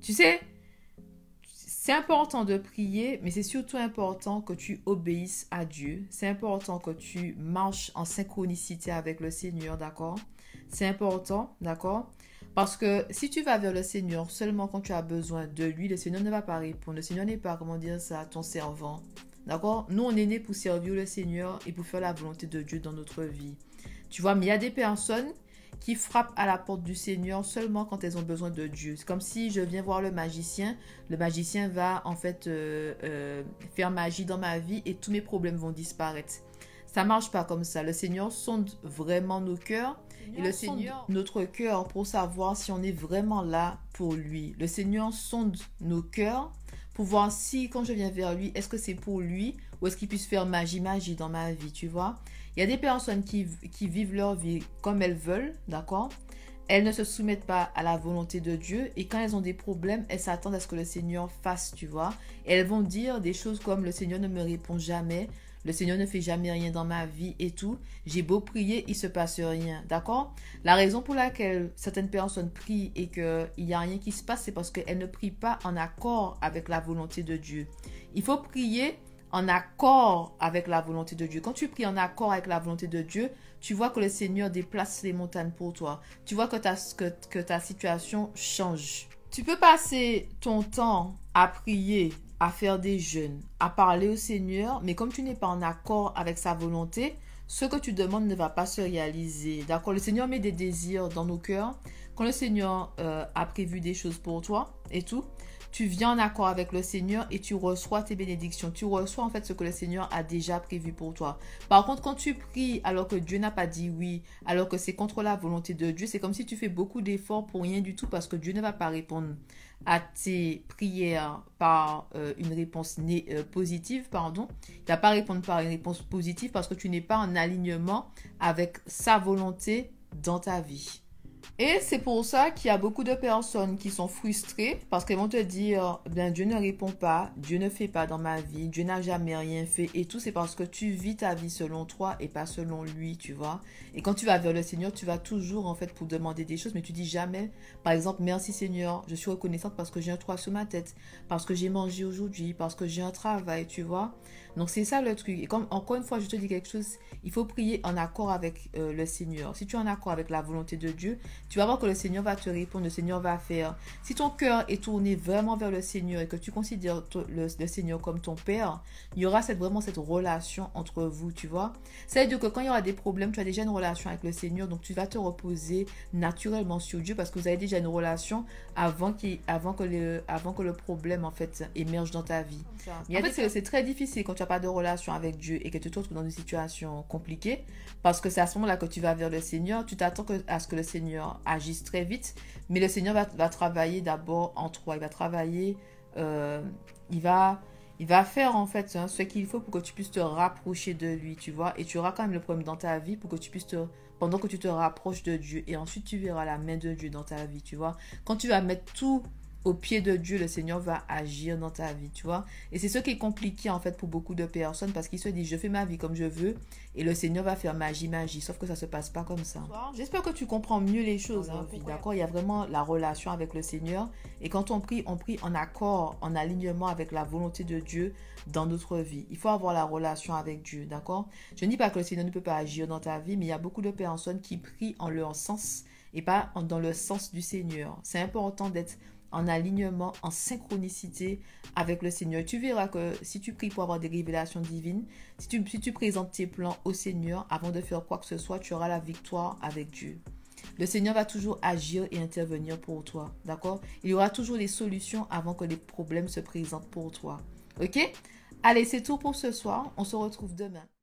Tu sais, c'est important de prier, mais c'est surtout important que tu obéisses à Dieu. C'est important que tu marches en synchronicité avec le Seigneur, d'accord C'est important, d'accord Parce que si tu vas vers le Seigneur seulement quand tu as besoin de lui, le Seigneur ne va pas répondre. Le Seigneur n'est pas, comment dire ça, ton servant. D'accord Nous, on est nés pour servir le Seigneur et pour faire la volonté de Dieu dans notre vie. Tu vois, mais il y a des personnes qui frappent à la porte du Seigneur seulement quand elles ont besoin de Dieu. C'est comme si je viens voir le magicien, le magicien va en fait euh, euh, faire magie dans ma vie et tous mes problèmes vont disparaître. Ça marche pas comme ça. Le Seigneur sonde vraiment nos cœurs et le Seigneur notre cœur pour savoir si on est vraiment là pour lui. Le Seigneur sonde nos cœurs pour voir si quand je viens vers lui, est-ce que c'est pour lui ou est-ce qu'il puisse faire magie, magie dans ma vie, tu vois. Il y a des personnes qui, vivent leur vie comme elles veulent, d'accord Elles ne se soumettent pas à la volonté de Dieu et quand elles ont des problèmes, elles s'attendent à ce que le Seigneur fasse, tu vois. elles vont dire des choses comme le Seigneur ne me répond jamais, le Seigneur ne fait jamais rien dans ma vie et tout, j'ai beau prier, il se passe rien. D'accord La raison pour laquelle certaines personnes prient et qu'il n'y a rien qui se passe, c'est parce qu'elles ne prient pas en accord avec la volonté de Dieu. Il faut prier en accord avec la volonté de Dieu. Quand tu pries en accord avec la volonté de Dieu, tu vois que le Seigneur déplace les montagnes pour toi. Tu vois que ta, que ta situation change. Tu peux passer ton temps à prier à faire des jeûnes, à parler au Seigneur, mais comme tu n'es pas en accord avec sa volonté, ce que tu demandes ne va pas se réaliser. D'accord Le Seigneur met des désirs dans nos cœurs. Quand le Seigneur euh, a prévu des choses pour toi et tout, tu viens en accord avec le Seigneur et tu reçois tes bénédictions. Tu reçois en fait ce que le Seigneur a déjà prévu pour toi. Par contre, quand tu pries alors que Dieu n'a pas dit oui, alors que c'est contre la volonté de Dieu, c'est comme si tu fais beaucoup d'efforts pour rien du tout parce que Dieu ne va pas répondre à tes prières par euh, une réponse euh, positive, pardon. Il ne va pas répondre par une réponse positive parce que tu n'es pas en alignement avec sa volonté dans ta vie. Et c'est pour ça qu'il y a beaucoup de personnes qui sont frustrées parce qu'elles vont te dire, bien Dieu ne répond pas, Dieu ne fait pas dans ma vie, Dieu n'a jamais rien fait et tout, c'est parce que tu vis ta vie selon toi et pas selon lui, tu vois. Et quand tu vas vers le Seigneur, tu vas toujours en fait pour demander des choses, mais tu dis jamais, par exemple, merci Seigneur, je suis reconnaissante parce que j'ai un toit sur ma tête, parce que j'ai mangé aujourd'hui, parce que j'ai un travail, tu vois. Donc c'est ça le truc. Et comme encore une fois, je te dis quelque chose, il faut prier en accord avec euh, le Seigneur. Si tu es en accord avec la volonté de Dieu, tu vas voir que le Seigneur va te répondre, le Seigneur va faire. Si ton cœur est tourné vraiment vers le Seigneur et que tu considères le, Seigneur comme ton Père, il y aura cette, vraiment cette relation entre vous, tu vois. Ça veut dire que quand il y aura des problèmes, tu as déjà une relation avec le Seigneur, donc tu vas te reposer naturellement sur Dieu parce que vous avez déjà une relation avant, que, le, avant que le problème, en fait, émerge dans ta vie. en fait, c'est très difficile quand tu n'as pas de relation avec Dieu et que tu te retrouves dans une situation compliquée parce que c'est à ce moment-là que tu vas vers le Seigneur, tu t'attends à ce que le Seigneur agissent très vite, mais le Seigneur va, travailler d'abord en toi. Il va travailler, euh, il, va, il va faire en fait hein, ce qu'il faut pour que tu puisses te rapprocher de lui, tu vois. Et tu auras quand même le problème dans ta vie pour que tu puisses te pendant que tu te rapproches de Dieu et ensuite tu verras la main de Dieu dans ta vie, tu vois. Quand tu vas mettre tout au pied de Dieu, le Seigneur va agir dans ta vie, tu vois. Et c'est ce qui est compliqué en fait pour beaucoup de personnes parce qu'ils se disent je fais ma vie comme je veux et le Seigneur va faire magie, magie. Sauf que ça se passe pas comme ça. J'espère que tu comprends mieux les choses oh, hein. d'accord Il y a vraiment la relation avec le Seigneur et quand on prie, on prie en accord, en alignement avec la volonté de Dieu dans notre vie. Il faut avoir la relation avec Dieu, d'accord Je ne dis pas que le Seigneur ne peut pas agir dans ta vie, mais il y a beaucoup de personnes qui prient en leur sens et pas dans le sens du Seigneur. C'est important d'être en alignement, en synchronicité avec le Seigneur. Tu verras que si tu pries pour avoir des révélations divines, si tu, si tu présentes tes plans au Seigneur avant de faire quoi que ce soit, tu auras la victoire avec Dieu. Le Seigneur va toujours agir et intervenir pour toi. D'accord Il y aura toujours des solutions avant que les problèmes se présentent pour toi. OK Allez, c'est tout pour ce soir. On se retrouve demain.